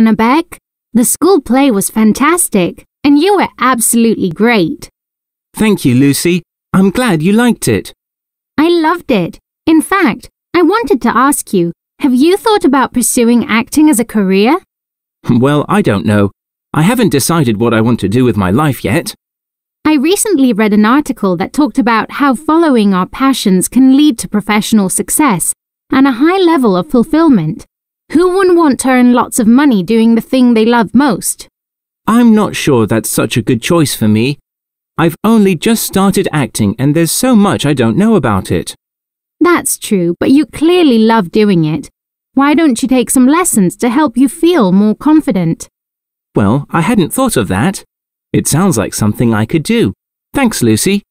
Hannah Beck. The school play was fantastic, and you were absolutely great. Thank you, Lucy. I'm glad you liked it. I loved it. In fact, I wanted to ask you, have you thought about pursuing acting as a career? Well, I don't know. I haven't decided what I want to do with my life yet. I recently read an article that talked about how following our passions can lead to professional success and a high level of fulfillment. Who wouldn't want to earn lots of money doing the thing they love most? I'm not sure that's such a good choice for me. I've only just started acting and there's so much I don't know about it. That's true, but you clearly love doing it. Why don't you take some lessons to help you feel more confident? Well, I hadn't thought of that. It sounds like something I could do. Thanks, Lucy.